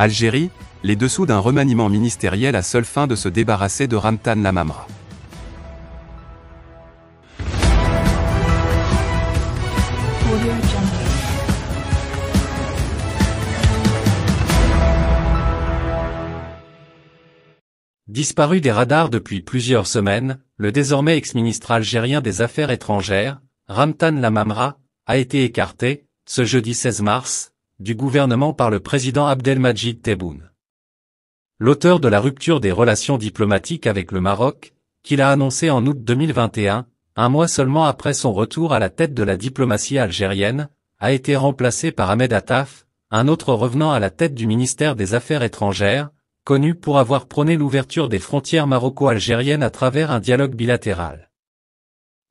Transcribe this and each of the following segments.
Algérie, les dessous d'un remaniement ministériel à seule fin de se débarrasser de Ramtan Lamamra. Disparu des radars depuis plusieurs semaines, le désormais ex-ministre algérien des Affaires étrangères, Ramtan Lamamra, a été écarté, ce jeudi 16 mars, du gouvernement par le président Abdelmajid Tebboune. L'auteur de la rupture des relations diplomatiques avec le Maroc, qu'il a annoncé en août 2021, un mois seulement après son retour à la tête de la diplomatie algérienne, a été remplacé par Ahmed Attaf, un autre revenant à la tête du ministère des Affaires étrangères, connu pour avoir prôné l'ouverture des frontières maroco-algériennes à travers un dialogue bilatéral.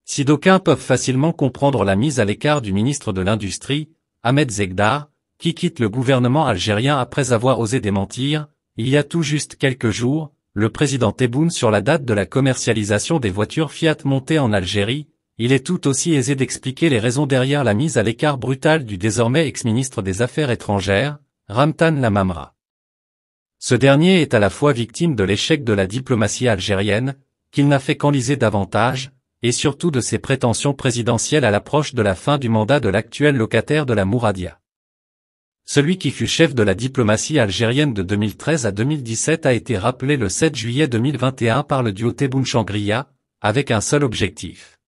Si d'aucuns peuvent facilement comprendre la mise à l'écart du ministre de l'Industrie, Ahmed Zegdar, qui quitte le gouvernement algérien après avoir osé démentir, il y a tout juste quelques jours, le président Tebboune sur la date de la commercialisation des voitures Fiat montées en Algérie, il est tout aussi aisé d'expliquer les raisons derrière la mise à l'écart brutale du désormais ex-ministre des Affaires étrangères, Ramtan Lamamra. Ce dernier est à la fois victime de l'échec de la diplomatie algérienne, qu'il n'a fait qu'enliser davantage, et surtout de ses prétentions présidentielles à l'approche de la fin du mandat de l'actuel locataire de la Mouradia celui qui fut chef de la diplomatie algérienne de 2013 à 2017 a été rappelé le 7 juillet 2021 par le duo Tebboune-Changria, avec un seul objectif.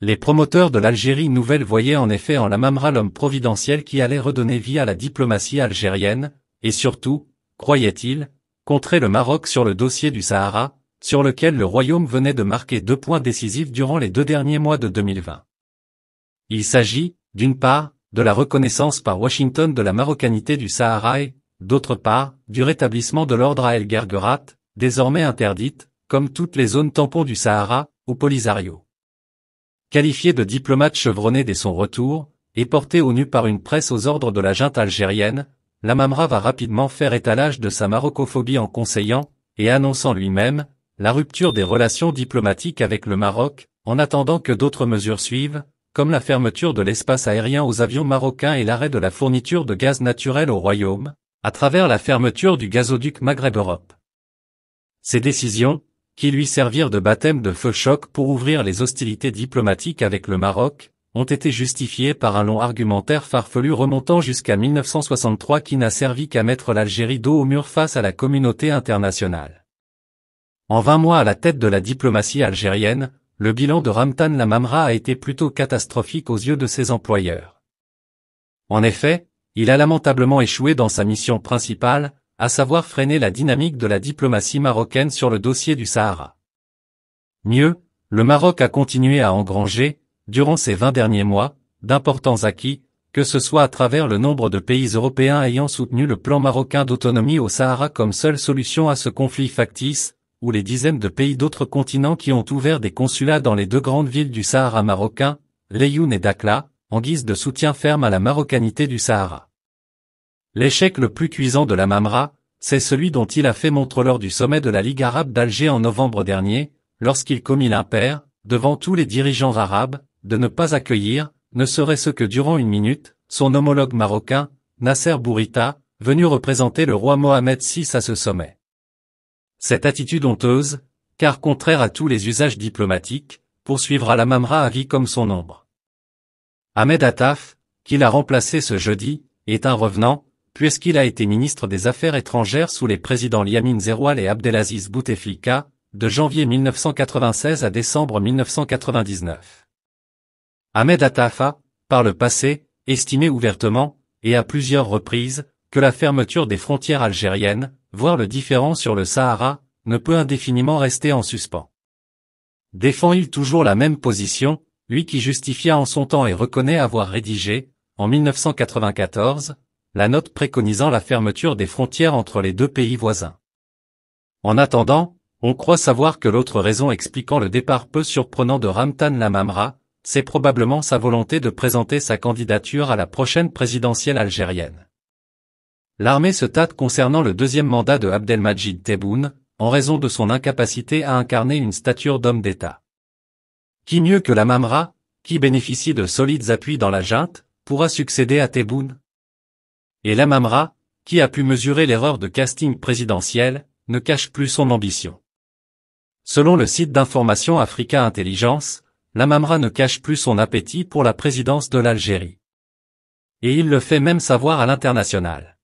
Les promoteurs de l'Algérie nouvelle voyaient en effet en la Mamra l'homme providentiel qui allait redonner vie à la diplomatie algérienne, et surtout, croyaient-ils, contrer le Maroc sur le dossier du Sahara, sur lequel le royaume venait de marquer deux points décisifs durant les deux derniers mois de 2020. Il s'agit, d'une part, de la reconnaissance par Washington de la marocanité du Sahara et, d'autre part, du rétablissement de l'ordre à El Gergerat, désormais interdite, comme toutes les zones tampons du Sahara, au Polisario. Qualifié de diplomate chevronné dès son retour, et porté au nu par une presse aux ordres de la junte algérienne, Mamra va rapidement faire étalage de sa marocophobie en conseillant, et annonçant lui-même, la rupture des relations diplomatiques avec le Maroc, en attendant que d'autres mesures suivent, comme la fermeture de l'espace aérien aux avions marocains et l'arrêt de la fourniture de gaz naturel au Royaume, à travers la fermeture du gazoduc Maghreb-Europe. Ces décisions, qui lui servirent de baptême de feu choc pour ouvrir les hostilités diplomatiques avec le Maroc, ont été justifiées par un long argumentaire farfelu remontant jusqu'à 1963 qui n'a servi qu'à mettre l'Algérie dos au mur face à la communauté internationale. En 20 mois à la tête de la diplomatie algérienne, le bilan de Ramtan Lamamra a été plutôt catastrophique aux yeux de ses employeurs. En effet, il a lamentablement échoué dans sa mission principale, à savoir freiner la dynamique de la diplomatie marocaine sur le dossier du Sahara. Mieux, le Maroc a continué à engranger, durant ces 20 derniers mois, d'importants acquis, que ce soit à travers le nombre de pays européens ayant soutenu le plan marocain d'autonomie au Sahara comme seule solution à ce conflit factice, ou les dizaines de pays d'autres continents qui ont ouvert des consulats dans les deux grandes villes du Sahara marocain, Laayoune et Dakla, en guise de soutien ferme à la marocanité du Sahara. L'échec le plus cuisant de la Mamra, c'est celui dont il a fait montre lors du sommet de la Ligue arabe d'Alger en novembre dernier, lorsqu'il commit l'impair, devant tous les dirigeants arabes, de ne pas accueillir, ne serait-ce que durant une minute, son homologue marocain, Nasser Bourita, venu représenter le roi Mohamed VI à ce sommet. Cette attitude honteuse, car contraire à tous les usages diplomatiques, poursuivra la Mamra à vie comme son ombre. Ahmed Attaf, qui l'a remplacé ce jeudi, est un revenant, puisqu'il a été ministre des Affaires étrangères sous les présidents Liamine Zeroual et Abdelaziz Bouteflika, de janvier 1996 à décembre 1999. Ahmed Attaf a, par le passé, estimé ouvertement, et à plusieurs reprises, que la fermeture des frontières algériennes, voir le différent sur le Sahara, ne peut indéfiniment rester en suspens. Défend-il toujours la même position, lui qui justifia en son temps et reconnaît avoir rédigé, en 1994, la note préconisant la fermeture des frontières entre les deux pays voisins. En attendant, on croit savoir que l'autre raison expliquant le départ peu surprenant de Ramtan Lamamra, c'est probablement sa volonté de présenter sa candidature à la prochaine présidentielle algérienne. L'armée se tâte concernant le deuxième mandat de Abdelmajid Tebboune, en raison de son incapacité à incarner une stature d'homme d'État. Qui mieux que la Mamra, qui bénéficie de solides appuis dans la junte, pourra succéder à Tebboune Et la Mamra, qui a pu mesurer l'erreur de casting présidentiel, ne cache plus son ambition. Selon le site d'information Africa Intelligence, la Mamra ne cache plus son appétit pour la présidence de l'Algérie. Et il le fait même savoir à l'international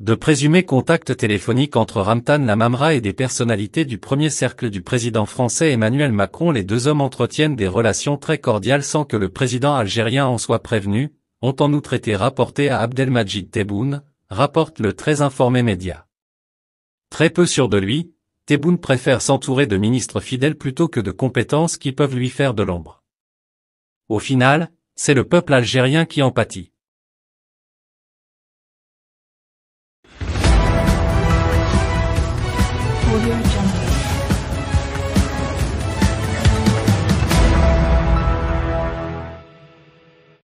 de présumés contacts téléphoniques entre Ramtan Lamamra et des personnalités du premier cercle du président français Emmanuel Macron. Les deux hommes entretiennent des relations très cordiales sans que le président algérien en soit prévenu, ont en outre été rapportés à Abdelmajid Tebboune, rapporte le très informé média. Très peu sûr de lui, Tebboune préfère s'entourer de ministres fidèles plutôt que de compétences qui peuvent lui faire de l'ombre. Au final, c'est le peuple algérien qui en pâtit.